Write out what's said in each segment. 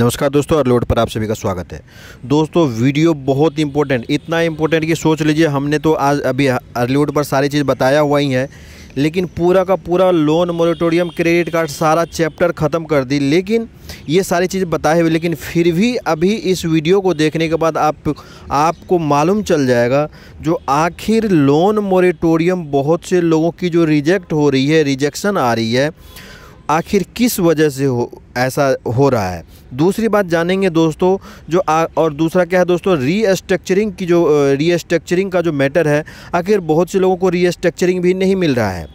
नमस्कार दोस्तों अरलोड पर आप सभी का स्वागत है दोस्तों वीडियो बहुत इंपॉर्टेंट इतना इम्पोर्टेंट कि सोच लीजिए हमने तो आज अभी अरलोड पर सारी चीज़ बताया हुआ ही है लेकिन पूरा का पूरा लोन मोरिटोरियम क्रेडिट कार्ड सारा चैप्टर ख़त्म कर दी लेकिन ये सारी चीज़ बताए हुए लेकिन फिर भी अभी इस वीडियो को देखने के बाद आप आपको मालूम चल जाएगा जो आखिर लोन मोरिटोरियम बहुत से लोगों की जो रिजेक्ट हो रही है रिजेक्शन आ रही है आखिर किस वजह से हो ऐसा हो रहा है दूसरी बात जानेंगे दोस्तों जो आ, और दूसरा क्या है दोस्तों रीस्ट्रक्चरिंग की जो रीस्ट्रक्चरिंग का जो मैटर है आखिर बहुत से लोगों को रीस्ट्रक्चरिंग भी नहीं मिल रहा है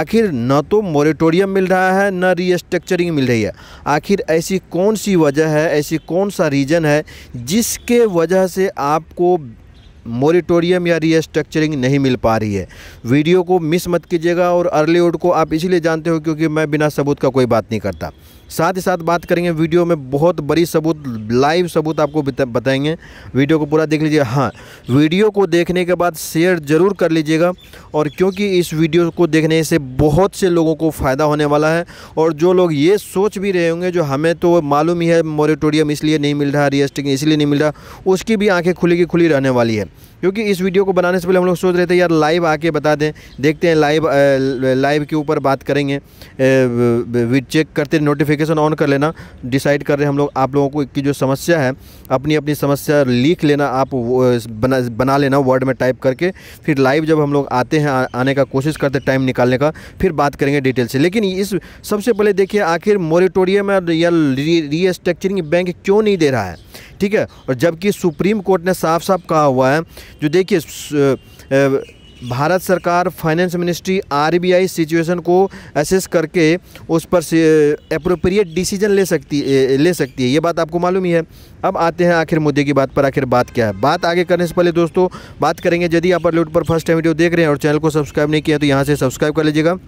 आखिर न तो मोरेटोरियम मिल रहा है न रीस्ट्रक्चरिंग मिल रही है आखिर ऐसी कौन सी वजह है ऐसी कौन सा रीज़न है जिसके वजह से आपको मोरिटोरियम या रीस्ट्रक्चरिंग नहीं मिल पा रही है वीडियो को मिस मत कीजिएगा और अर्लीवुड को आप इसलिए जानते हो क्योंकि मैं बिना सबूत का कोई बात नहीं करता साथ ही साथ बात करेंगे वीडियो में बहुत बड़ी सबूत लाइव सबूत आपको बताएंगे वीडियो को पूरा देख लीजिए हाँ वीडियो को देखने के बाद शेयर ज़रूर कर लीजिएगा और क्योंकि इस वीडियो को देखने से बहुत से लोगों को फ़ायदा होने वाला है और जो लोग ये सोच भी रहे होंगे जो हमें तो मालूम ही है मॉरिटोरियम इसलिए नहीं मिल रहा रियस्टिंग इसलिए नहीं मिल रहा उसकी भी आँखें खुली की खुली रहने वाली है क्योंकि इस वीडियो को बनाने से पहले हम लोग सोच रहे थे यार लाइव आके बता दें देखते हैं लाइव लाइव के ऊपर बात करेंगे चेक करते नोटिफिकेशन नोटिफिकेशन ऑन कर लेना डिसाइड कर रहे हैं हम लोग आप लोगों को की जो समस्या है अपनी अपनी समस्या लिख लेना आप बना बना लेना वर्ड में टाइप करके फिर लाइव जब हम लोग आते हैं आ, आने का कोशिश करते हैं टाइम निकालने का फिर बात करेंगे डिटेल से लेकिन इस सबसे पहले देखिए आखिर मोरिटोरियम या रीस्ट्रक्चरिंग बैंक क्यों नहीं दे रहा है ठीक है और जबकि सुप्रीम कोर्ट ने साफ साफ कहा हुआ है जो देखिए भारत सरकार फाइनेंस मिनिस्ट्री आरबीआई सिचुएशन को असेस करके उस पर अप्रोप्रिएट डिसीजन ले सकती ले सकती है ये बात आपको मालूम ही है अब आते हैं आखिर मुद्दे की बात पर आखिर बात क्या है बात आगे करने से पहले दोस्तों बात करेंगे यदि आप अपलोड पर फर्स्ट टाइम वीडियो देख रहे हैं और चैनल को सब्सक्राइब नहीं किया तो यहाँ से सब्सक्राइब कर लीजिएगा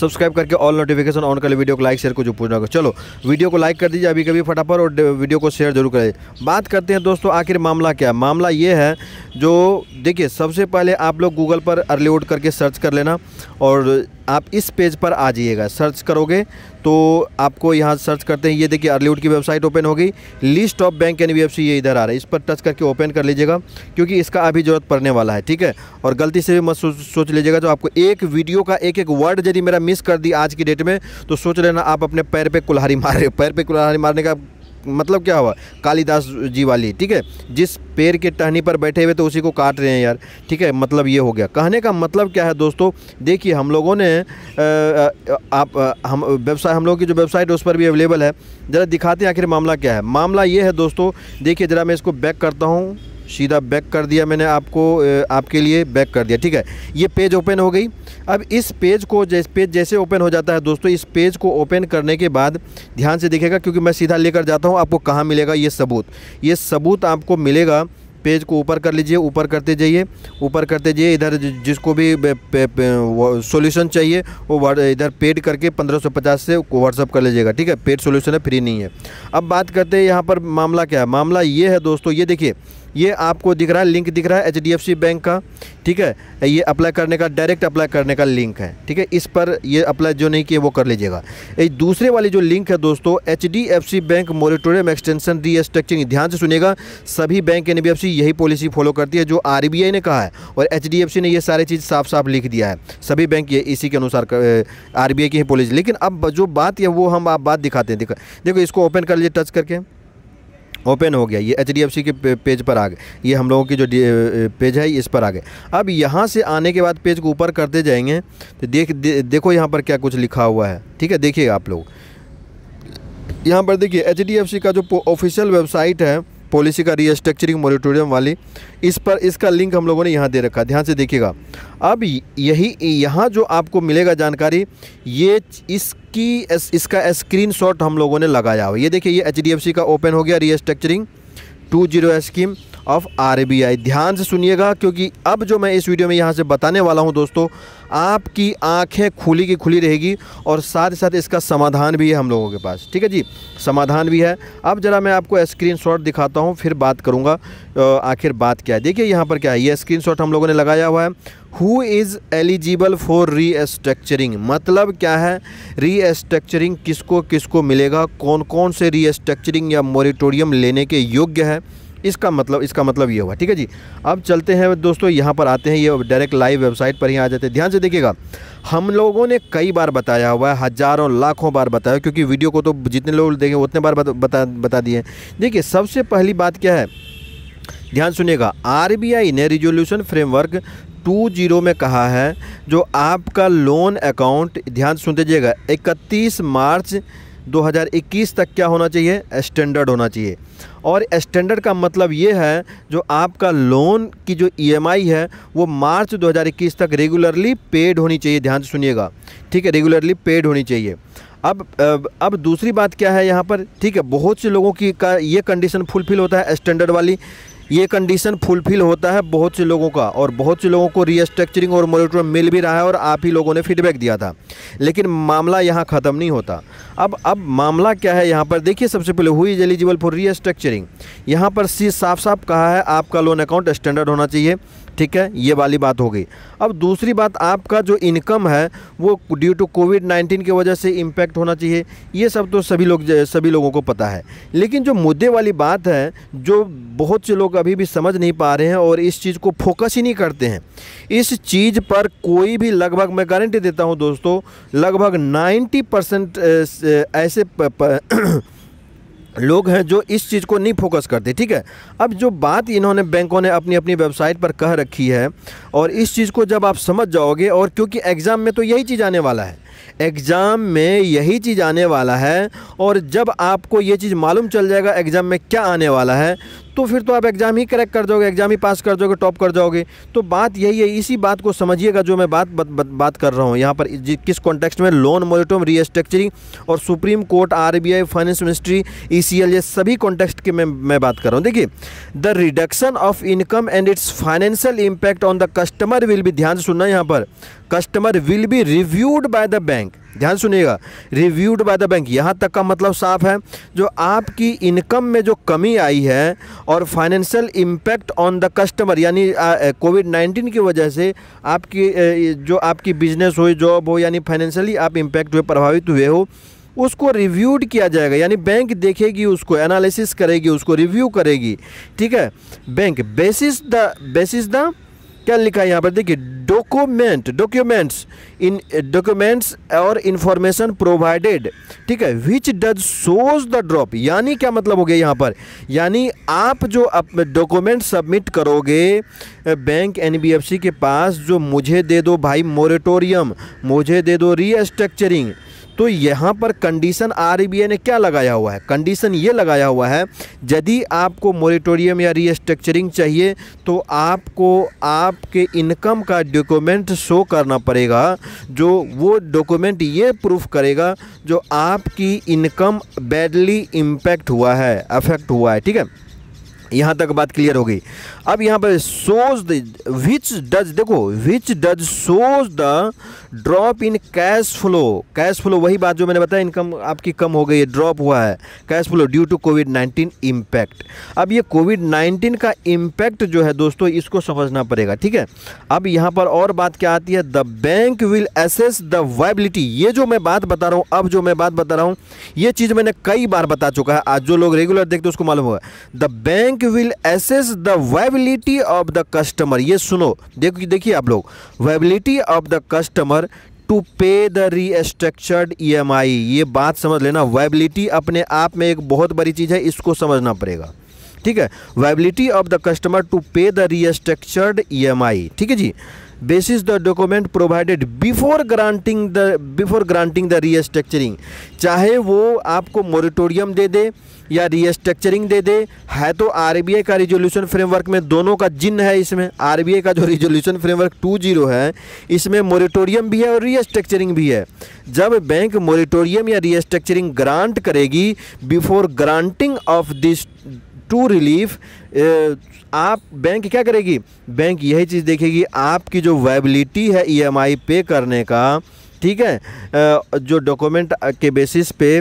सब्सक्राइब करके ऑल नोटिफिकेशन ऑन कर ले वीडियो को लाइक शेयर को जो पूछना होगा चलो वीडियो को लाइक कर दीजिए अभी कभी फटाफट और वीडियो को शेयर जरूर करें बात करते हैं दोस्तों आखिर मामला क्या मामला ये है जो देखिए सबसे पहले आप लोग गूगल पर अर्ली करके सर्च कर लेना और आप इस पेज पर आ जाइएगा सर्च करोगे तो आपको यहाँ सर्च करते हैं ये देखिए अर्लीवुड की वेबसाइट ओपन हो गई लिस्ट ऑफ बैंक एन ये इधर आ रहा है इस पर टच करके ओपन कर लीजिएगा क्योंकि इसका अभी ज़रूरत पड़ने वाला है ठीक है और गलती से भी मत सोच, सोच लीजिएगा तो आपको एक वीडियो का एक एक वर्ड यदि मेरा मिस कर दी आज की डेट में तो सोच लेना आप अपने पैर पर कुल्हारी मार रहे हो पैर पर कुल्हारी मारने का मतलब क्या हुआ कालिदास जी वाली ठीक है जिस पेड़ के टहनी पर बैठे हुए तो उसी को काट रहे हैं यार ठीक है मतलब ये हो गया कहने का मतलब क्या है दोस्तों देखिए हम लोगों ने आप हम वेबसाइट हम लोगों की जो वेबसाइट है उस पर भी अवेलेबल है ज़रा दिखाते हैं आखिर मामला क्या है मामला ये है दोस्तों देखिए ज़रा मैं इसको बैक करता हूँ सीधा बैक कर दिया मैंने आपको आपके लिए बैक कर दिया ठीक है ये पेज ओपन हो गई अब इस पेज को जैस पेज जैसे ओपन हो जाता है दोस्तों इस पेज को ओपन करने के बाद ध्यान से देखेगा क्योंकि मैं सीधा लेकर जाता हूँ आपको कहाँ मिलेगा ये सबूत ये सबूत आपको मिलेगा पेज को ऊपर कर लीजिए ऊपर करते जाइए ऊपर करते जाइए इधर जिसको भी सॉल्यूशन चाहिए वो इधर पेड करके 1550 से व्हाट्सअप कर लीजिएगा ठीक है पेड सॉल्यूशन है फ्री नहीं है अब बात करते हैं यहाँ पर मामला क्या है मामला ये है दोस्तों ये देखिए ये आपको दिख रहा है लिंक दिख रहा है एच बैंक का ठीक है ये अप्लाई करने का डायरेक्ट अप्लाई करने का लिंक है ठीक है इस पर ये अप्लाई जो नहीं किया वो कर लीजिएगा ये दूसरे वाली जो लिंक है दोस्तों H D F C bank moratorium extension restructuring ध्यान से सुनेगा सभी बैंक एन यही पॉलिसी फॉलो करती है जो आर ने कहा है और एच ने ये सारी चीज़ साफ साफ लिख दिया है सभी बैंक ये इसी के अनुसार आर की ही पॉलिसी लेकिन अब जो बात है वो हम आप बात दिखाते हैं देखो इसको ओपन कर लीजिए टच करके ओपन हो गया ये एच के पेज पर आ गए ये हम लोगों की जो पेज है इस पर आ गए अब यहाँ से आने के बाद पेज को ऊपर करते जाएंगे तो देख दे, देखो यहाँ पर क्या कुछ लिखा हुआ है ठीक है देखिए आप लोग यहाँ पर देखिए एच का जो ऑफिशियल वेबसाइट है पॉलिसी का रीस्ट्रक्चरिंग मॉरिटोरियम वाली इस पर इसका लिंक हम लोगों ने यहाँ दे रखा ध्यान से देखिएगा अब यही यहाँ जो आपको मिलेगा जानकारी ये इसकी इस, इसका शॉट हम लोगों ने लगाया हुआ ये देखिए ये एच का ओपन हो गया restructuring two zero scheme of R ध्यान से सुनिएगा क्योंकि अब जो मैं इस वीडियो में यहाँ से बताने वाला हूँ दोस्तों आपकी आंखें खुली की खुली रहेगी और साथ ही साथ इसका समाधान भी है हम लोगों के पास ठीक है जी समाधान भी है अब ज़रा मैं आपको शॉट दिखाता हूँ फिर बात करूँगा आखिर बात क्या है देखिए यहाँ पर क्या है ये शॉट हम लोगों ने लगाया हुआ है हु इज़ एलिजिबल फॉर री एस्ट्रक्चरिंग मतलब क्या है री एस्ट्रक्चरिंग किसको किसको मिलेगा कौन कौन से री एस्ट्रक्चरिंग या मोरिटोरियम लेने के योग्य है इसका मतलब इसका मतलब ये हुआ ठीक है जी अब चलते हैं दोस्तों यहाँ पर आते हैं ये डायरेक्ट लाइव वेबसाइट पर ही आ जाते हैं ध्यान से देखिएगा हम लोगों ने कई बार बताया हुआ है हज़ारों लाखों बार बताया क्योंकि वीडियो को तो जितने लोग देखें उतने बार बता बता दिए देखिए सबसे पहली बात क्या है ध्यान सुनिएगा आर ने रिजोल्यूशन फ्रेमवर्क टू जीरो में कहा है जो आपका लोन अकाउंट ध्यान सुनते जाइएगा इकतीस मार्च 2021 तक क्या होना चाहिए स्टैंडर्ड होना चाहिए और स्टैंडर्ड का मतलब ये है जो आपका लोन की जो ईएमआई e है वो मार्च 2021 तक रेगुलरली पेड होनी चाहिए ध्यान से सुनिएगा ठीक है रेगुलरली पेड होनी चाहिए अब अब दूसरी बात क्या है यहाँ पर ठीक है बहुत से लोगों की का ये कंडीशन फुलफिल होता है स्टैंडर्ड वाली ये कंडीशन फुलफिल होता है बहुत से लोगों का और बहुत से लोगों को रीस्ट्रक्चरिंग और मोरिटोरियम मिल भी रहा है और आप ही लोगों ने फीडबैक दिया था लेकिन मामला यहाँ ख़त्म नहीं होता अब अब मामला क्या है यहाँ पर देखिए सबसे पहले हुई इज एलिजिबल फॉर रीस्ट्रक्चरिंग यहाँ पर सी साफ साफ कहा है आपका लोन अकाउंट स्टैंडर्ड होना चाहिए ठीक है ये वाली बात हो गई अब दूसरी बात आपका जो इनकम है वो ड्यू टू कोविड नाइन्टीन की वजह से इम्पैक्ट होना चाहिए ये सब तो सभी लोग सभी लोगों को पता है लेकिन जो मुद्दे वाली बात है जो बहुत से लोग अभी भी समझ नहीं पा रहे हैं और इस चीज़ को फोकस ही नहीं करते हैं इस चीज़ पर कोई भी लगभग मैं गारंटी देता हूँ दोस्तों लगभग नाइन्टी परसेंट ऐसे प, प, लोग हैं जो इस चीज़ को नहीं फोकस करते ठीक है अब जो बात इन्होंने बैंकों ने अपनी अपनी वेबसाइट पर कह रखी है और इस चीज़ को जब आप समझ जाओगे और क्योंकि एग्ज़ाम में तो यही चीज़ आने वाला है एग्ज़ाम में यही चीज़ आने वाला है और जब आपको ये चीज़ मालूम चल जाएगा एग्ज़ाम में क्या आने वाला है तो फिर तो आप एग्ज़ाम ही क्रैक कर जाओगे एग्ज़ाम ही पास कर जाओगे टॉप कर जाओगे तो बात यही है इसी बात को समझिएगा जो मैं बात बत, बत, बात कर रहा हूँ यहाँ पर किस कॉन्टेक्स्ट में लोन मोलिटोम रीस्ट्रक्चरिंग और supreme court RBI finance ministry ई ये सभी कॉन्टेक्स्ट के मैं मैं बात कर रहा हूँ देखिए the reduction of income and its financial impact on the customer will भी ध्यान से सुनना यहाँ पर customer will be reviewed by the bank ध्यान सुनिएगा रिव्यूड बाय द बैंक यहाँ तक का मतलब साफ है जो आपकी इनकम में जो कमी आई है और financial impact on the customer यानी कोविड नाइन्टीन की वजह से आपकी जो आपकी बिजनेस हो जॉब हो यानी फाइनेंशियली आप इम्पैक्ट हुए प्रभावित हुए हो उसको रिव्यूड किया जाएगा यानी बैंक देखेगी उसको एनालिसिस करेगी उसको रिव्यू करेगी ठीक है bank basis the basis the क्या लिखा है यहाँ पर देखिए डॉक्यूमेंट डॉक्यूमेंट्स इन डॉक्यूमेंट्स और इंफॉर्मेशन प्रोवाइडेड ठीक है which does shows the drop यानी क्या मतलब हो गया यहाँ पर यानी आप जो डॉक्यूमेंट सबमिट करोगे बैंक एनबीएफसी के पास जो मुझे दे दो भाई मोरेटोरियम मुझे दे दो रीस्ट्रक्चरिंग तो यहाँ पर कंडीशन आर e ने क्या लगाया हुआ है कंडीशन ये लगाया हुआ है यदि आपको मोरिटोरियम या रीस्ट्रक्चरिंग चाहिए तो आपको आपके इनकम का डॉक्यूमेंट शो करना पड़ेगा जो वो डॉक्यूमेंट ये प्रूफ करेगा जो आपकी इनकम बैडली इम्पैक्ट हुआ है अफेक्ट हुआ है ठीक है यहाँ तक बात क्लियर हो गई अब यहाँ पर सोज विच डज देखो which does shows the drop in cash flow cash flow वही बात जो मैंने बताया इनकम आपकी कम हो गई है ड्रॉप हुआ है cash flow due to Covid nineteen impact अब ये कोविड नाइन्टीन का इम्पैक्ट जो है दोस्तों इसको समझना पड़ेगा ठीक है अब यहाँ पर और बात क्या आती है the bank will assess the viability ये जो मैं बात बता रहा हूँ अब जो मैं बात बता रहा हूँ ये चीज़ मैंने कई बार बता चुका है आज जो लोग रेगुलर देखते उसको मालूम होगा the bank will assess the viability of the customer ये सुनो देखिए आप लोग वाइबिलिटी ऑफ द कस्टमर पर to pay the restructured EMI ये बात समझ लेना वाइबिलिटी अपने आप में एक बहुत बड़ी चीज़ है इसको समझना पड़ेगा ठीक है viability of the customer to pay the restructured EMI ठीक है जी basis the document provided before granting the before granting the restructuring चाहे वो आपको मोरिटोरियम दे दे या रीस्ट्रक्चरिंग दे दे है तो आर का रिजोल्यूशन फ्रेमवर्क में दोनों का जिन है इसमें आर का जो रिजोल्यूशन फ्रेमवर्क टू जीरो है इसमें मोरिटोरियम भी है और रीस्ट्रक्चरिंग भी है जब बैंक मोरिटोरियम या रीस्ट्रक्चरिंग ग्रांट करेगी before granting of this two relief आप बैंक क्या करेगी बैंक यही चीज़ देखेगी आपकी जो वाइबिलिटी है ई e पे करने का ठीक है जो डॉक्यूमेंट के बेसिस पे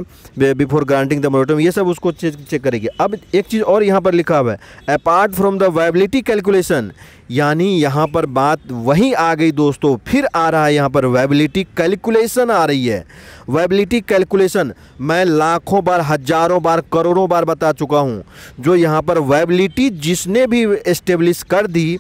बिफोर ग्रांटिंग द मोरिटम ये सब उसको चेक करेगी अब एक चीज़ और यहाँ पर लिखा हुआ है apart from the viability calculation यानी यहाँ पर बात वही आ गई दोस्तों फिर आ रहा है यहाँ पर वेबिलिटी कैलकुलेशन आ रही है वेबिलिटी कैलकुलेशन मैं लाखों बार हजारों बार करोड़ों बार बता चुका हूँ जो यहाँ पर वेबिलिटी जिसने भी इस्टेब्लिश कर दी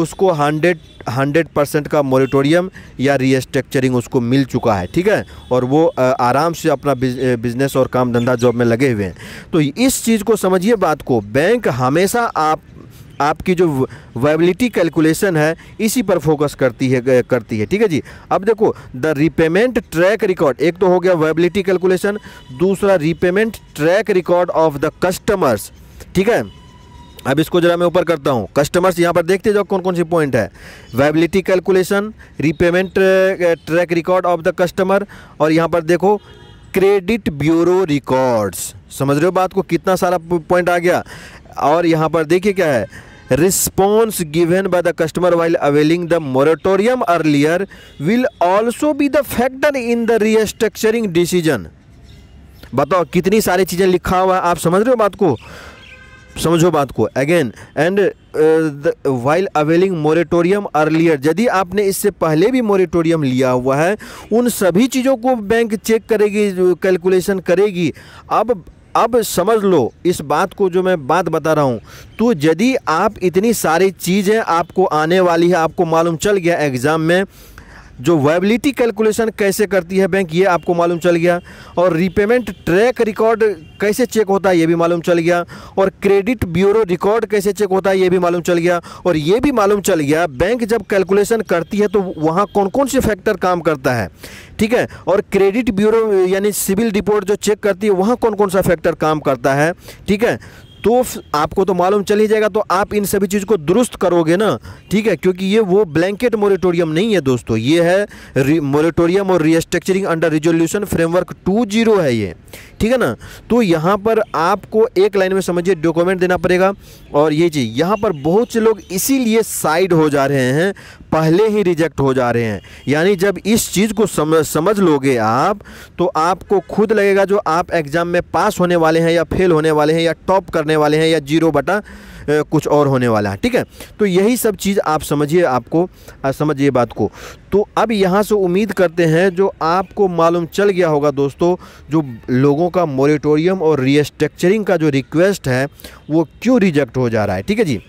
उसको हंड्रेड हंड्रेड परसेंट का मोरिटोरियम या रीस्ट्रक्चरिंग उसको मिल चुका है ठीक है और वो आराम से अपना बिजनेस और काम धंधा जॉब में लगे हुए हैं तो इस चीज़ को समझिए बात को बैंक हमेशा आप आपकी जो वाइबिलिटी कैलकुलेशन है इसी पर फोकस करती है करती है ठीक है जी अब देखो द रिपेमेंट ट्रैक रिकॉर्ड एक तो हो गया वाइबिलिटी कैलकुलेशन दूसरा repayment track record of the customers ठीक है अब इसको जरा मैं ऊपर करता हूँ कस्टमर्स यहाँ पर देखते जाओ कौन कौन सी पॉइंट है viability calculation repayment track record of the customer और यहाँ पर देखो क्रेडिट ब्यूरो रिकॉर्ड्स समझ रहे हो बात को कितना सारा पॉइंट आ गया और यहाँ पर देखिए क्या है response given by the customer while availing the moratorium earlier will also be the factor in the restructuring decision बताओ कितनी सारी चीज़ें लिखा हुआ है आप समझ रहे हो बात को समझो बात को again and while availing moratorium earlier यदि आपने इससे पहले भी मोरेटोरियम लिया हुआ है उन सभी चीज़ों को बैंक चेक करेगी कैलकुलेशन करेगी अब अब समझ लो इस बात को जो मैं बात बता रहा हूँ तो यदि आप इतनी सारी चीज़ें आपको आने वाली है आपको मालूम चल गया एग्ज़ाम में जो वाइबिलिटी कैलकुलेशन कैसे करती है बैंक ये आपको मालूम चल गया और रिपेमेंट ट्रैक रिकॉर्ड कैसे चेक होता है ये भी मालूम चल गया और क्रेडिट ब्यूरो रिकॉर्ड कैसे चेक होता है ये भी मालूम चल गया और ये भी मालूम चल गया बैंक जब कैलकुलेशन करती है तो वहाँ कौन कौन से फैक्टर काम करता है ठीक है और क्रेडिट ब्यूरो यानी सिविल रिपोर्ट जो चेक करती है वहाँ कौन कौन सा फैक्टर काम करता है ठीक है तो आपको तो मालूम चल ही जाएगा तो आप इन सभी चीज़ को दुरुस्त करोगे ना ठीक है क्योंकि ये वो ब्लैंकेट मोरेटोरियम नहीं है दोस्तों ये है मोरेटोरियम और restructuring under resolution framework two zero है ये ठीक है ना तो यहाँ पर आपको एक लाइन में समझिए डॉक्यूमेंट देना पड़ेगा और ये चीज़ यहाँ पर बहुत से लोग इसीलिए साइड हो जा रहे हैं पहले ही रिजेक्ट हो जा रहे हैं यानी जब इस चीज़ को समझ समझ लोगे आप तो आपको खुद लगेगा जो आप एग्ज़ाम में पास होने वाले हैं या फेल होने वाले हैं या टॉप करने करने वाले हैं या जीरो बटा कुछ और होने वाला है ठीक है तो यही सब चीज़ आप समझिए आपको समझिए बात को तो अब यहाँ से उम्मीद करते हैं जो आपको मालूम चल गया होगा दोस्तों जो लोगों का मोरिटोरियम और रीस्ट्रक्चरिंग का जो रिक्वेस्ट है वो क्यों रिजेक्ट हो जा रहा है ठीक है जी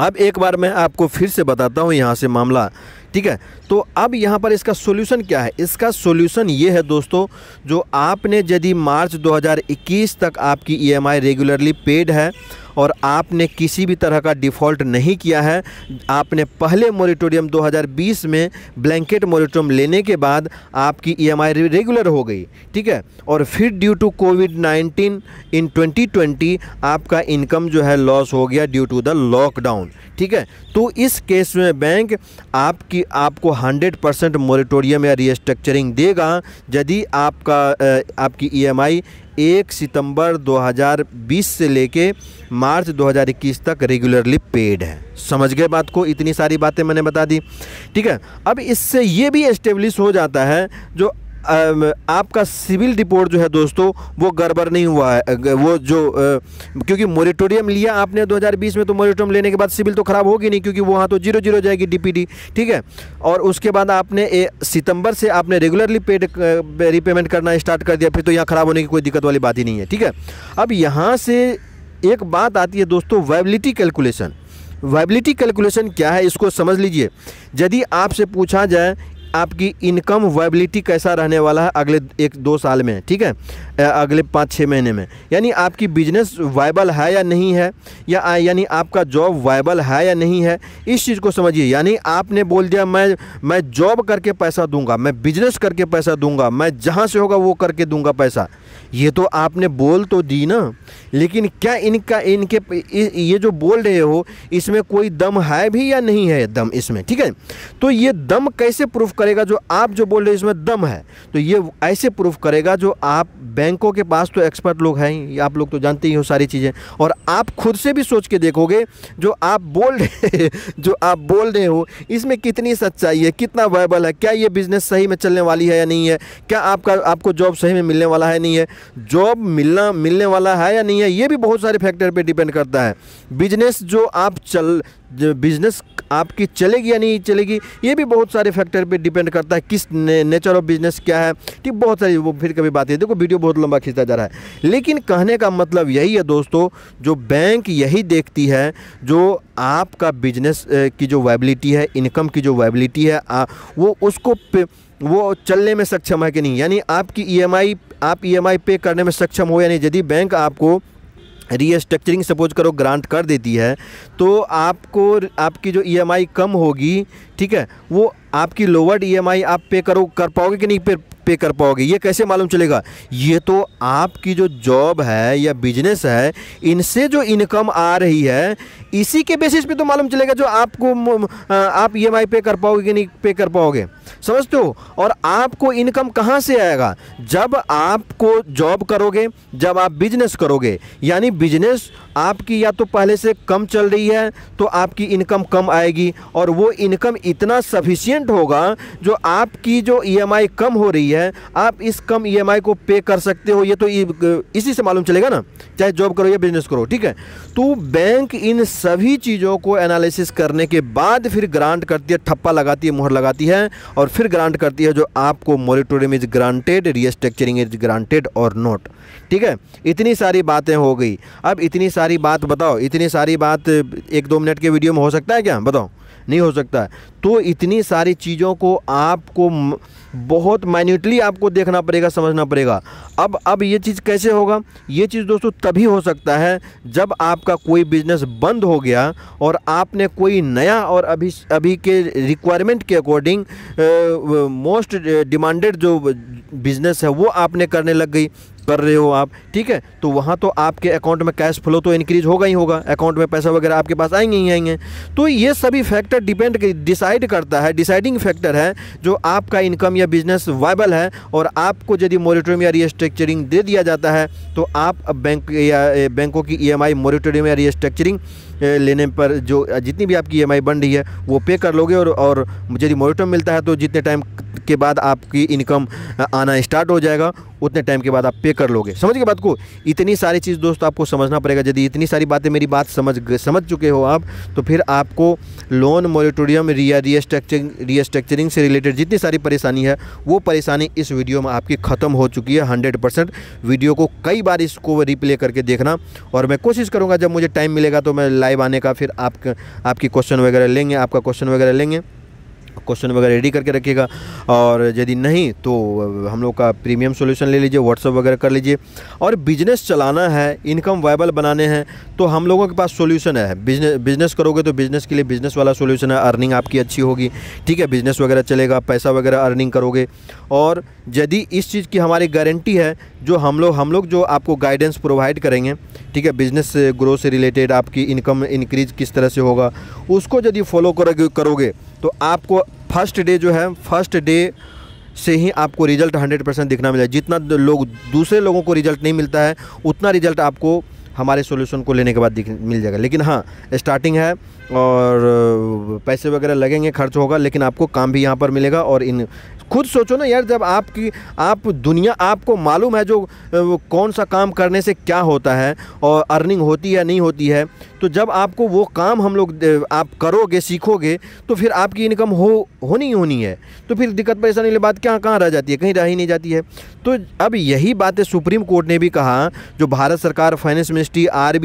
अब एक बार मैं आपको फिर से बताता हूँ यहाँ से मामला ठीक है तो अब यहाँ पर इसका सोल्यूशन क्या है इसका सोल्यूशन ये है दोस्तों जो आपने यदि मार्च 2021 तक आपकी ईएमआई रेगुलरली पेड है और आपने किसी भी तरह का डिफ़ॉल्ट नहीं किया है आपने पहले मोरिटोरियम 2020 में ब्लैंकेट मोरिटोरियम लेने के बाद आपकी ईएमआई e रेगुलर हो गई ठीक है और फिर ड्यू टू कोविड 19 इन 2020 आपका इनकम जो है लॉस हो गया ड्यू टू द लॉकडाउन ठीक है तो इस केस में बैंक आपकी आपको 100 परसेंट मोरिटोरियम या रिस्ट्रक्चरिंग देगा यदि आपका आपकी ईएमआई e एक सितंबर 2020 से लेके मार्च 2021 तक रेगुलरली पेड है समझ गए बात को इतनी सारी बातें मैंने बता दी ठीक है अब इससे ये भी एस्टेब्लिश हो जाता है जो आपका सिविल रिपोर्ट जो है दोस्तों वो गड़बड़ नहीं हुआ है वो जो क्योंकि मोरिटोरियम लिया आपने 2020 में तो मोरिटोरियम लेने के बाद सिविल तो ख़राब होगी नहीं क्योंकि वहाँ तो जीरो जीरो जाएगी डीपीडी ठीक है और उसके बाद आपने ए, सितंबर से आपने रेगुलरली पेड रिपेमेंट करना स्टार्ट कर दिया फिर तो यहाँ ख़राब होने की कोई दिक्कत वाली बात ही नहीं है ठीक है अब यहाँ से एक बात आती है दोस्तों वाइबिलिटी कैलकुलेशन वाइबिलिटी कैलकुलेशन क्या है इसको समझ लीजिए यदि आपसे पूछा जाए आपकी इनकम वाइबिलिटी कैसा रहने वाला है अगले एक दो साल में ठीक है अगले पाँच छः महीने में यानी आपकी बिजनेस वाइबल है या नहीं है या यानी आपका जॉब वाइबल है या नहीं है इस चीज़ को समझिए यानी आपने बोल दिया मैं मैं जॉब करके पैसा दूंगा मैं बिजनेस करके पैसा दूंगा मैं जहाँ से होगा वो करके दूंगा पैसा ये तो आपने बोल तो दी ना लेकिन क्या इनका इनके ये जो बोल रहे हो इसमें कोई दम है भी या नहीं है दम इसमें ठीक है तो ये दम कैसे प्रूफ करेगा जो आप जो बोल रहे हो इसमें दम है तो ये ऐसे प्रूफ करेगा जो आप बैंकों के पास तो एक्सपर्ट लोग हैं आप लोग तो जानते ही हो सारी चीज़ें और आप खुद से भी सोच के देखोगे जो आप बोल रहे जो आप बोल रहे हो इसमें कितनी सच्चाई है कितना वायबल है क्या ये बिज़नेस सही में चलने वाली है या नहीं है क्या आपका आपको जॉब सही में मिलने वाला है नहीं है जॉब मिलना मिलने वाला है या नहीं है ये भी बहुत सारे फैक्टर पे डिपेंड करता है बिजनेस जो आप चल बिजनेस आपकी चलेगी या नहीं चलेगी ये भी बहुत सारे फैक्टर पे डिपेंड करता है किस ने, नेचर ऑफ बिजनेस क्या है ठीक बहुत सारी वो फिर कभी बात है देखो वीडियो बहुत लंबा खींचता जा रहा है लेकिन कहने का मतलब यही है दोस्तों जो बैंक यही देखती है जो आपका बिजनेस की जो वाइबिलिटी है इनकम की जो वाइबिलिटी है आ, वो उसको वो चलने में सक्षम है कि नहीं यानी आपकी ई e आप ईएमआई e पे करने में सक्षम हो या नहीं यदि बैंक आपको रीस्ट्रक्चरिंग सपोज करो ग्रांट कर देती है तो आपको आपकी जो ईएमआई e कम होगी ठीक है वो आपकी लोअर्ड ईएमआई e आप पे करो कर पाओगे कि नहीं पे पे कर पाओगे ये कैसे मालूम चलेगा ये तो आपकी जो जॉब है या बिजनेस है इनसे जो इनकम आ रही है इसी के बेसिस पे तो मालूम चलेगा जो आपको आप ई e पे कर पाओगे कि नहीं पे कर पाओगे समझते हो और आपको इनकम कहाँ से आएगा जब आपको जॉब करोगे जब आप बिजनेस करोगे यानी बिजनेस आपकी या तो पहले से कम चल रही है तो आपकी इनकम कम आएगी और वो इनकम इतना सफिशियंट होगा जो आपकी जो ई e कम हो रही है दी है आप इस कम ई e को पे कर सकते हो ये तो इसी से मालूम चलेगा ना चाहे जॉब करो या बिजनेस करो ठीक है तो बैंक इन सभी चीज़ों को एनालिसिस करने के बाद फिर ग्रांट करती है ठप्पा लगाती है मोहर लगाती है और फिर ग्रांट करती है जो आपको moratorium is granted restructuring is granted और नोट ठीक है इतनी सारी बातें हो गई अब इतनी सारी बात बताओ इतनी सारी बात एक दो मिनट के वीडियो में हो सकता है क्या बताओ नहीं हो सकता तो इतनी सारी चीज़ों को आपको बहुत माइन्यूटली आपको देखना पड़ेगा समझना पड़ेगा अब अब ये चीज़ कैसे होगा ये चीज़ दोस्तों तभी हो सकता है जब आपका कोई बिजनेस बंद हो गया और आपने कोई नया और अभी अभी के रिक्वायरमेंट के अकॉर्डिंग मोस्ट डिमांडेड जो बिज़नेस है वो आपने करने लग गई कर रहे हो आप ठीक है तो वहाँ तो आपके अकाउंट में कैश फ्लो तो इंक्रीज होगा ही होगा अकाउंट में पैसा वगैरह आपके पास आएंगे ही आएंगे तो ये सभी फैक्टर डिपेंड डिसाइड करता है डिसाइडिंग फैक्टर है जो आपका इनकम या बिजनेस वाइबल है और आपको यदि मोरिटोरियम या रिस्ट्रक्चरिंग दे दिया जाता है तो आप बैंक या बैंकों की ई एम आई मोरिटोरियम या रिस्ट्रक्चरिंग लेने पर जो जितनी भी आपकी ई e बन रही है वो पे कर लोगे और और यदि मोरिटोरियम मिलता है तो जितने टाइम के बाद आपकी इनकम आना स्टार्ट हो जाएगा उतने टाइम के बाद आप पे कर लोगे समझ गए बात को इतनी सारी चीज़ दोस्तों आपको समझना पड़ेगा यदि इतनी सारी बातें मेरी बात समझ समझ चुके हो आप तो फिर आपको लोन मोरिटोरियम रिया रिस्ट्रक्चरिंग रीस्ट्रक्चरिंग से रिलेटेड जितनी सारी परेशानी है वो परेशानी इस वीडियो में आपकी ख़त्म हो चुकी है हंड्रेड परसेंट वीडियो को कई बार इसको रिप्ले करके देखना और मैं कोशिश करूँगा जब मुझे टाइम मिलेगा तो मैं लाइव आने का फिर आप आपकी क्वेश्चन वगैरह लेंगे आपका क्वेश्चन वगैरह लेंगे क्वेश्चन वगैरह रेडी करके रखिएगा और यदि नहीं तो हम लोग का प्रीमियम सोल्यूशन ले लीजिए व्हाट्सअप वगैरह कर लीजिए और बिजनेस चलाना है इनकम वाइबल बनाने हैं तो हम लोगों के पास सोल्यूशन है बिजनेस बिजनेस करोगे तो बिजनेस के लिए बिजनेस वाला सोल्यूशन है अर्निंग आपकी अच्छी होगी ठीक है बिजनेस वगैरह चलेगा पैसा वगैरह अर्निंग करोगे और यदि इस चीज़ की हमारी गारंटी है जो हम लोग हम लोग जो आपको गाइडेंस प्रोवाइड करेंगे ठीक है बिजनेस ग्रोथ से रिलेटेड आपकी इनकम इंक्रीज किस तरह से होगा उसको यदि फॉलो करोगे करोगे तो आपको फर्स्ट डे जो है फर्स्ट डे से ही आपको रिजल्ट 100 परसेंट दिखना मिला जितना लोग दूसरे लोगों को रिजल्ट नहीं मिलता है उतना रिजल्ट आपको हमारे सॉल्यूशन को लेने के बाद मिल जाएगा लेकिन हाँ स्टार्टिंग है और पैसे वगैरह लगेंगे खर्च होगा लेकिन आपको काम भी यहाँ पर मिलेगा और इन खुद सोचो ना यार जब आपकी आप दुनिया आपको मालूम है जो कौन सा काम करने से क्या होता है और अर्निंग होती है नहीं होती है तो जब आपको वो काम हम लोग आप करोगे सीखोगे तो फिर आपकी इनकम हो होनी ही होनी है तो फिर दिक्कत परेशानी वाली बात क्या कहाँ रह जाती है कहीं रह ही नहीं जाती है तो अब यही बातें सुप्रीम कोर्ट ने भी कहा जो भारत सरकार फाइनेंस मिनिस्ट्री आर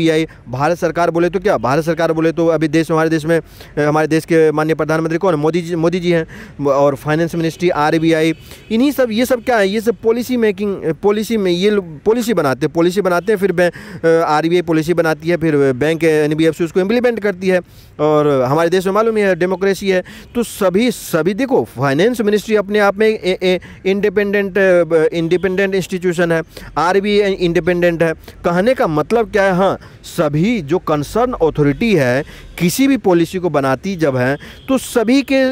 भारत सरकार बोले तो क्या भारत सरकार बोले तो अभी देश हमारे देश में हमारे देश के माननीय प्रधानमंत्री कौन मोदी जी मोदी जी हैं और फाइनेंस मिनिस्ट्री आर आरबीआई इन्हीं सब ये सब क्या है ये सब पॉलिसी मेकिंग पॉलिसी में ये पॉलिसी बनाते हैं पॉलिसी बनाते हैं फिर आरबीआई पॉलिसी बनाती है फिर बैंक एन उसको इम्प्लीमेंट करती है और हमारे देश में मालूम है डेमोक्रेसी है तो सभी सभी देखो फाइनेंस मिनिस्ट्री अपने आप में इंडिपेंडेंट इंडिपेंडेंट इंस्टीट्यूशन है आर इंडिपेंडेंट है कहने का मतलब क्या है हाँ सभी जो कंसर्न अथॉरिटी है किसी भी पॉलिसी को बनाती जब है तो सभी के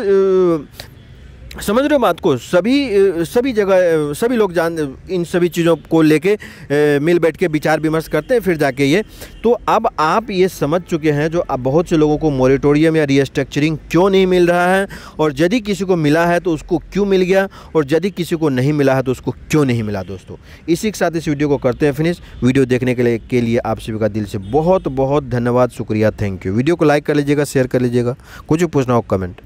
समझ रहे हो बात को सभी सभी जगह सभी लोग जान इन सभी चीज़ों को लेके मिल बैठ के विचार विमर्श करते हैं फिर जाके ये तो अब आप ये समझ चुके हैं जो अब बहुत से लोगों को मॉरेटोरियम या रीस्ट्रक्चरिंग क्यों नहीं मिल रहा है और यदि किसी को मिला है तो उसको क्यों मिल गया और यदि किसी को नहीं मिला है तो उसको क्यों नहीं मिला दोस्तों इसी के साथ इस वीडियो को करते हैं फिनिश वीडियो देखने के लिए के लिए आप सभी का दिल से बहुत बहुत धन्यवाद शुक्रिया थैंक यू वीडियो को लाइक कर लीजिएगा शेयर कर लीजिएगा कुछ पूछना हो कमेंट